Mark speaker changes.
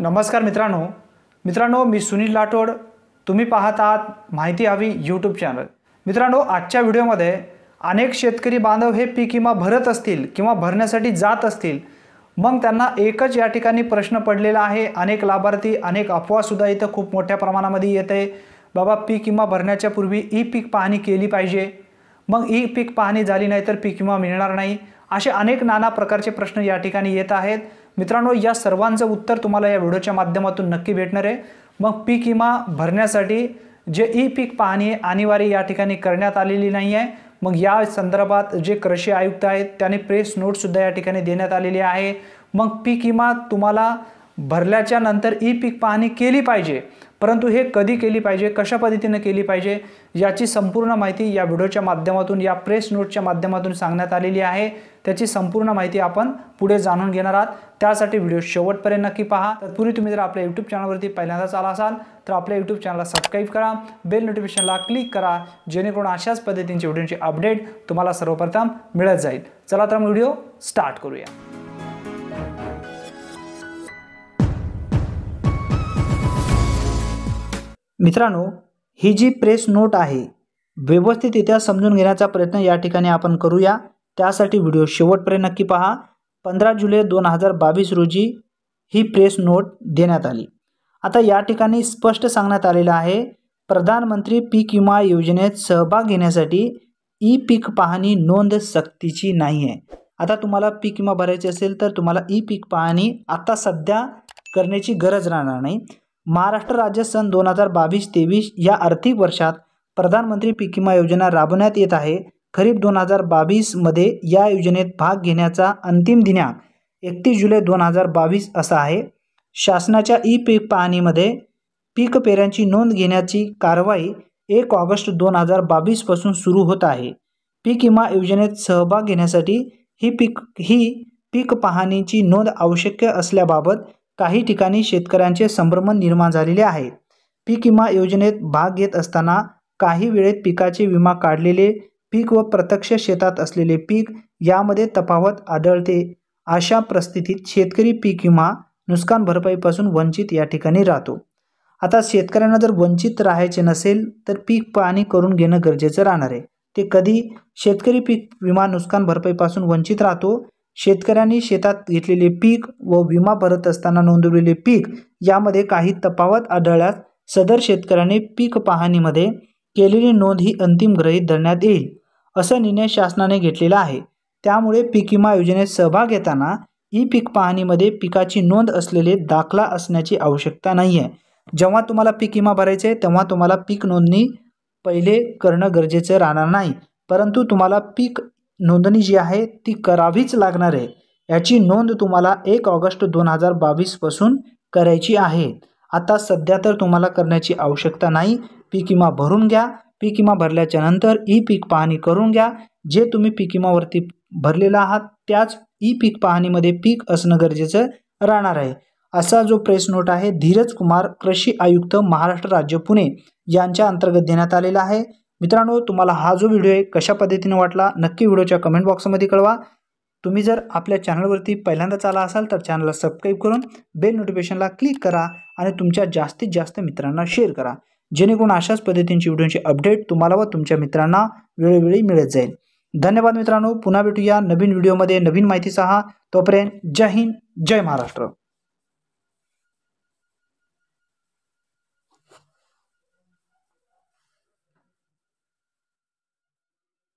Speaker 1: नमस्कार मित्रांनो मित्रांनो मी सुनील लाटोड तुम्ही पाहत आहात माहिती हवी यूट्यूब चॅनल मित्रांनो आजच्या व्हिडिओमध्ये अनेक शेतकरी बांधव हे पीक किंवा भरत असतील किंवा भरण्यासाठी जात असतील मग त्यांना एकच या ठिकाणी प्रश्न पडलेला आहे अनेक लाभार्थी अनेक अफवासुद्धा इथं खूप मोठ्या प्रमाणामध्ये येत आहे बाबा पीक किंवा भरण्याच्या पूर्वी ई पीक पाहणी केली पाहिजे मग ई पीक पाहणी झाली नाही तर पीक किंवा मिळणार नाही असे अनेक नाना प्रकारचे प्रश्न या ठिकाणी येत आहेत मित्रांनो या सर्वांचं उत्तर तुम्हाला या व्हिडिओच्या माध्यमातून नक्की भेटणार आहे मग पीक विमा भरण्यासाठी जे ई पीक पाहणी अनिवार्य या ठिकाणी करण्यात आलेली नाही आहे मग या संदर्भात जे कृषी आयुक्त आहेत त्याने प्रेस नोटसुद्धा या ठिकाणी देण्यात आलेली आहे मग पीक विमा तुम्हाला भरल्याच्या नंतर ई पीक पाहणी केली पाहिजे परंतु हे कधी केली पाहिजे कशा पद्धतीनं केली पाहिजे याची संपूर्ण माहिती या व्हिडिओच्या माध्यमातून या प्रेस नोटच्या माध्यमातून सांगण्यात आलेली आहे त्याची संपूर्ण माहिती आपण पुढे जाणून घेणार आहात त्यासाठी व्हिडिओ शेवटपर्यंत नक्की पहा पूर्वी तुम्ही जर आपल्या यूट्यूब चॅनलवरती पहिल्यांदाच आला असाल तर आपल्या यूट्यूब चॅनलला सबस्क्राईब करा बेल नोटिफिकेशनला क्लिक करा जेणेकरून अशाच पद्धतींची व्हिडिओचे अपडेट तुम्हाला सर्वप्रथम मिळत जाईल चला तर मग व्हिडिओ स्टार्ट करूया मित्रांनो ही जी प्रेस नोट आहे व्यवस्थितरित्या समजून घेण्याचा प्रयत्न या ठिकाणी आपण करूया त्यासाठी व्हिडिओ शेवटपर्यंत नक्की पहा पंधरा जुलै दोन हजार बावीस रोजी ही प्रेस नोट देण्यात आली आता या ठिकाणी स्पष्ट सांगण्यात आलेलं आहे प्रधानमंत्री पीक विमा योजनेत सहभाग घेण्यासाठी ई पीक पाहणी नोंद सक्तीची नाही आहे आता तुम्हाला पीक विमा भरायची असेल तर तुम्हाला ई पीक पाहणी आता सध्या करण्याची गरज राहणार नाही महाराष्ट्र राज्य सन दोन हजार बावीस तेवीस या आर्थिक वर्षात प्रधानमंत्री पीक विमा योजना राबवण्यात येत आहे खरीप दोन हजार बावीसमध्ये या योजनेत भाग घेण्याचा अंतिम दिनांक एकतीस जुलै दोन हजार बावीस असा आहे शासनाच्या ई पीक पाहणीमध्ये पीक पेऱ्यांची नोंद घेण्याची कारवाई एक ऑगस्ट दोन हजार बावीसपासून सुरू होत आहे पीक विमा योजनेत सहभाग घेण्यासाठी ही पीक ही पीक पाहणीची नोंद आवश्यक असल्याबाबत काही ठिकाणी शेतकऱ्यांचे संभ्रम निर्माण झालेले आहे पीक विमा योजनेत भाग घेत असताना काही वेळेत पिकाचे विमा काढलेले पीक व प्रत्यक्ष शेतात असलेले पीक यामध्ये तफावत आढळते अशा परिस्थितीत शेतकरी पीक विमा नुकसान भरपाईपासून वंचित या ठिकाणी राहतो आता शेतकऱ्यांना जर वंचित राहायचे नसेल तर पीक पाणी करून घेणं गरजेचं राहणार आहे ते कधी शेतकरी पीक विमा नुकसान भरपाईपासून वंचित राहतो शेतकऱ्यांनी शेतात घेतलेले पीक व विमा भरत असताना नोंदवलेले पीक यामध्ये काही तफावत आढळल्यास सदर शेतकऱ्याने पीक पाहणीमध्ये केलेली नोंद ही अंतिम ग्रहीत धरण्यात येईल असा निर्णय शासनाने घेतलेला आहे त्यामुळे पीक विमा योजनेत सहभाग घेताना ई पीक पाहणीमध्ये पिकाची नोंद असलेले दाखला असण्याची आवश्यकता नाही आहे जेव्हा तुम्हाला पीक विमा भरायचे तेव्हा तुम्हाला पीक नोंदणी पहिले करणं गरजेचं राहणार नाही परंतु तुम्हाला पीक नोंदणी जी आहे ती करावीच लागणार आहे याची नोंद तुम्हाला एक ऑगस्ट दोन हजार बावीसपासून करायची आहे आता सध्या तर तुम्हाला करण्याची आवश्यकता नाही पीक भरून घ्या पीक विमा भरल्याच्या नंतर ई पीक पाहणी करून घ्या जे तुम्ही पीक भरलेला आहात त्याच ई पीक पाहणीमध्ये पीक असणं गरजेचं राहणार आहे असा जो प्रेस नोट आहे धीरज कुमार कृषी आयुक्त महाराष्ट्र राज्य पुणे यांच्या अंतर्गत देण्यात आलेला आहे मित्रांनो तुम्हाला हा जो व्हिडिओ आहे कशा पद्धतीने वाटला नक्की व्हिडिओच्या कमेंट बॉक्समध्ये कळवा तुम्ही जर आपल्या चॅनलवरती पहिल्यांदाच आला असाल तर चॅनलला सबस्क्राईब करून बेल नोटिफिकेशनला क्लिक करा आणि तुमच्या जास्तीत जास्त मित्रांना शेअर करा जेणेकरून अशाच पद्धतींची व्हिडिओची अपडेट तुम्हाला व तुमच्या मित्रांना वेळोवेळी मिळत जाईल धन्यवाद मित्रांनो पुन्हा भेटूया नवीन व्हिडिओमध्ये नवीन माहितीसह तोपर्यंत जय हिंद जय महाराष्ट्र